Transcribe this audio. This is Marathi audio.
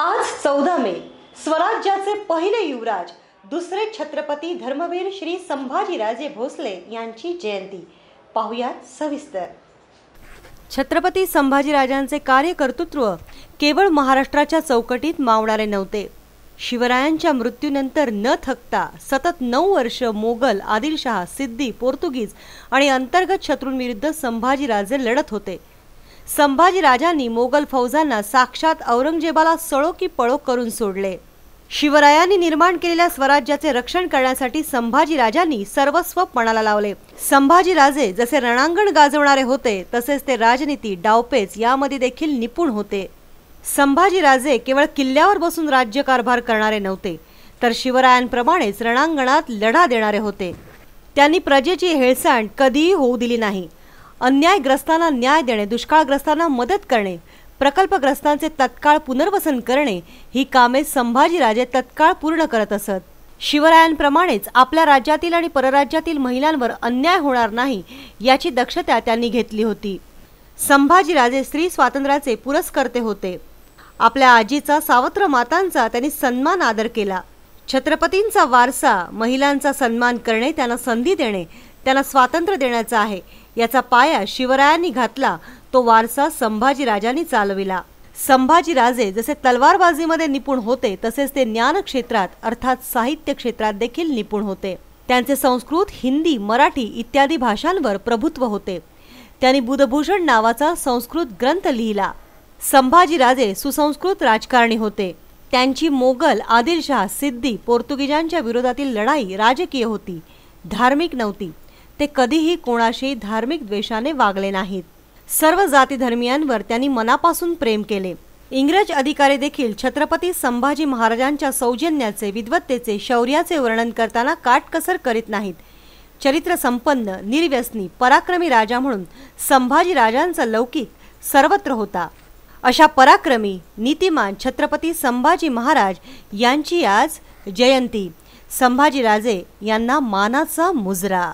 आज चौदा मे स्वराज्याचे पहिले युवराज दुसरे छत्रपती धर्मवीर श्री संभाजीराजे भोसले यांची जयंती पाहुयात सविस्तर छत्रपती संभाजीराजांचे कार्यकर्तृत्व केवळ महाराष्ट्राच्या चौकटीत मावणारे नव्हते शिवरायांच्या मृत्यूनंतर न थकता सतत नऊ वर्ष मोगल आदिलशहा सिद्धी पोर्तुगीज आणि अंतर्गत शत्रूंविरुद्ध संभाजीराजे लढत होते संभाजीराजांनी मोगल फौजांना साक्षात औरंगजेबाला सळो की पळो करून सोडले शिवरायांनी निर्माण केलेल्या स्वराज्याचे रक्षण करण्यासाठी संभाजीराजांनी सर्वस्व पणाला लावले संभाजीराजे जसे रणांगण गाजवणारे होते तसेच ते राजनीती डावपेच यामध्ये देखील निपुण होते संभाजीराजे केवळ किल्ल्यावर बसून राज्यकारभार करणारे नव्हते तर शिवरायांप्रमाणेच रणांगणात लढा देणारे होते त्यांनी प्रजेची हेळसांड कधीही होऊ दिली नाही अन्यायग्रस्तांना न्याय देणे दुष्काळग्रस्तांना मदत करणे प्रकल्पग्रस्तांचे तत्काळ पुनर्वसन करणे ही कामे संभाजीराजे तत्काळ पूर्ण करत असत शिवरायांप्रमाणेच आपल्या राज्यातील आणि परराज्यातील महिलांवर अन्याय होणार नाही याची दक्षता त्यांनी घेतली होती संभाजीराजे स्त्री स्वातंत्र्याचे पुरस्कर्ते होते आपल्या आजीचा सावत्र मातांचा त्यांनी सन्मान आदर केला छत्रपतींचा वारसा महिलांचा सन्मान करणे त्यांना संधी देणे त्यांना स्वातंत्र्य देण्याचा आहे याचा पाया शिवरायांनी घातला तो वारसा संभाजी राजांनी चालविला संभाजीराजे जसे तलवारबाजीमध्ये निपुण होते तसेच ते ज्ञान क्षेत्रात अर्थात साहित्य क्षेत्रात देखील निपुण होते त्यांचे संस्कृत हिंदी मराठी इत्यादी भाषांवर प्रभुत्व होते त्यांनी बुधभूषण नावाचा संस्कृत ग्रंथ लिहिला संभाजीराजे सुसंस्कृत राजकारणी होते त्यांची मोगल आदिलशाह सिद्धी पोर्तुगीजांच्या विरोधातील लढाई राजकीय होती धार्मिक नव्हती ते कधीही कोणाशी धार्मिक द्वेषाने वागले नाहीत सर्व जाती त्यांनी मनापासून प्रेम केले इंग्रज अधिकारी देखील छत्रपती संभाजी महाराजांच्या सौजन्याचे विद्वत्तेचे शौर्याचे वर्णन करताना काटकसर करीत नाहीत चरित्र संपन्न निर्व्यसनी पराक्रमी राजा म्हणून संभाजी राजांचा लौकिक सर्वत्र होता अशा पराक्रमी नीतिमान छत्रपती संभाजी महाराज यांची आज जयंती संभाजीराजे यांना मानाचा मुजरा